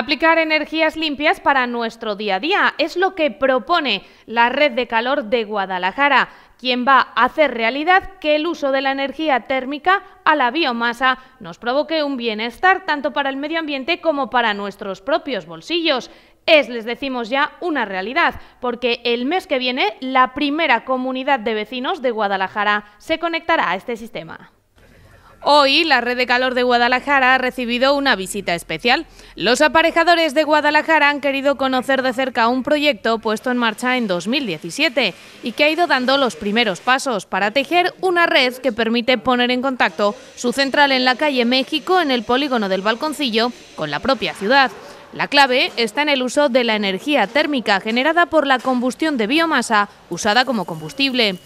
Aplicar energías limpias para nuestro día a día es lo que propone la Red de Calor de Guadalajara, quien va a hacer realidad que el uso de la energía térmica a la biomasa nos provoque un bienestar tanto para el medio ambiente como para nuestros propios bolsillos. Es, les decimos ya, una realidad, porque el mes que viene la primera comunidad de vecinos de Guadalajara se conectará a este sistema. Hoy la red de calor de Guadalajara ha recibido una visita especial. Los aparejadores de Guadalajara han querido conocer de cerca un proyecto puesto en marcha en 2017 y que ha ido dando los primeros pasos para tejer una red que permite poner en contacto su central en la calle México en el polígono del Balconcillo con la propia ciudad. La clave está en el uso de la energía térmica generada por la combustión de biomasa usada como combustible.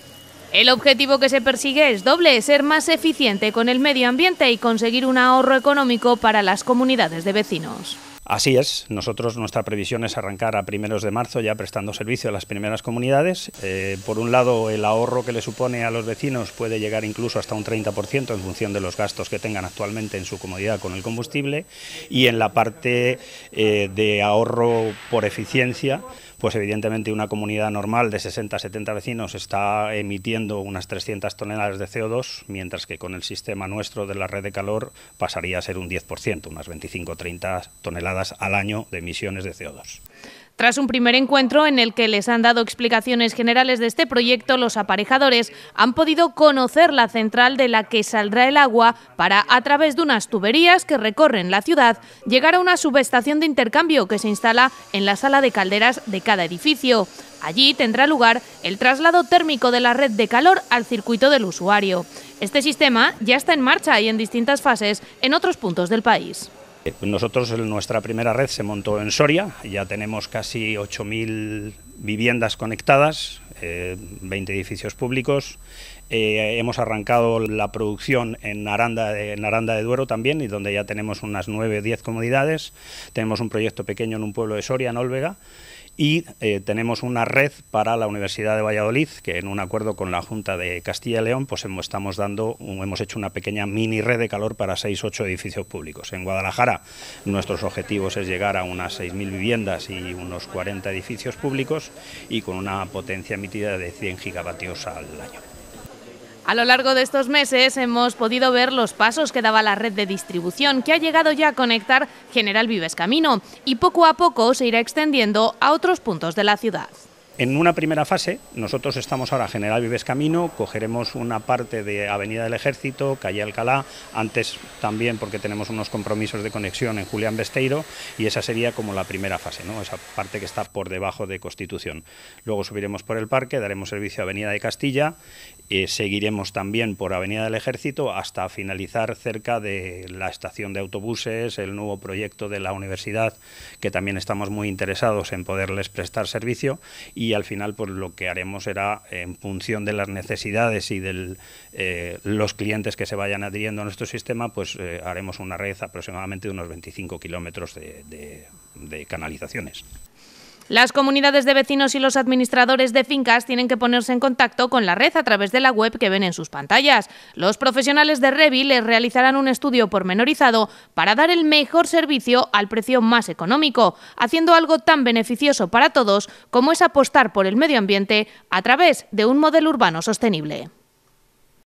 El objetivo que se persigue es doble, ser más eficiente con el medio ambiente y conseguir un ahorro económico para las comunidades de vecinos. Así es, nosotros nuestra previsión es arrancar a primeros de marzo ya prestando servicio a las primeras comunidades. Eh, por un lado, el ahorro que le supone a los vecinos puede llegar incluso hasta un 30% en función de los gastos que tengan actualmente en su comodidad con el combustible y en la parte eh, de ahorro por eficiencia, pues evidentemente una comunidad normal de 60-70 vecinos está emitiendo unas 300 toneladas de CO2, mientras que con el sistema nuestro de la red de calor pasaría a ser un 10%, unas 25-30 toneladas al año de emisiones de CO2. Tras un primer encuentro en el que les han dado explicaciones generales de este proyecto, los aparejadores han podido conocer la central de la que saldrá el agua para, a través de unas tuberías que recorren la ciudad, llegar a una subestación de intercambio que se instala en la sala de calderas de cada edificio. Allí tendrá lugar el traslado térmico de la red de calor al circuito del usuario. Este sistema ya está en marcha y en distintas fases en otros puntos del país. Eh, nosotros, nuestra primera red se montó en Soria, ya tenemos casi 8.000 viviendas conectadas, 20 eh, edificios públicos. Eh, hemos arrancado la producción en Aranda, de, Duero también, y donde ya tenemos unas 9 o 10 comodidades, Tenemos un proyecto pequeño en un pueblo de Soria, en Olvega y eh, tenemos una red para la Universidad de Valladolid que en un acuerdo con la Junta de Castilla y León pues hemos, estamos dando hemos hecho una pequeña mini red de calor para 6 8 edificios públicos. En Guadalajara nuestros objetivos es llegar a unas 6000 viviendas y unos 40 edificios públicos y con una potencia emitida de 100 gigavatios al año. A lo largo de estos meses hemos podido ver los pasos que daba la red de distribución, que ha llegado ya a conectar General Vives Camino y poco a poco se irá extendiendo a otros puntos de la ciudad. En una primera fase, nosotros estamos ahora General Vives Camino, cogeremos una parte de Avenida del Ejército, calle Alcalá, antes también porque tenemos unos compromisos de conexión en Julián Besteiro, y esa sería como la primera fase, ¿no? esa parte que está por debajo de Constitución. Luego subiremos por el parque, daremos servicio a Avenida de Castilla, eh, seguiremos también por Avenida del Ejército hasta finalizar cerca de la estación de autobuses, el nuevo proyecto de la universidad, que también estamos muy interesados en poderles prestar servicio y al final pues lo que haremos será en función de las necesidades y de eh, los clientes que se vayan adhiriendo a nuestro sistema, pues eh, haremos una red aproximadamente de unos 25 kilómetros de canalizaciones. Las comunidades de vecinos y los administradores de fincas tienen que ponerse en contacto con la red a través de la web que ven en sus pantallas. Los profesionales de Revi les realizarán un estudio pormenorizado para dar el mejor servicio al precio más económico, haciendo algo tan beneficioso para todos como es apostar por el medio ambiente a través de un modelo urbano sostenible.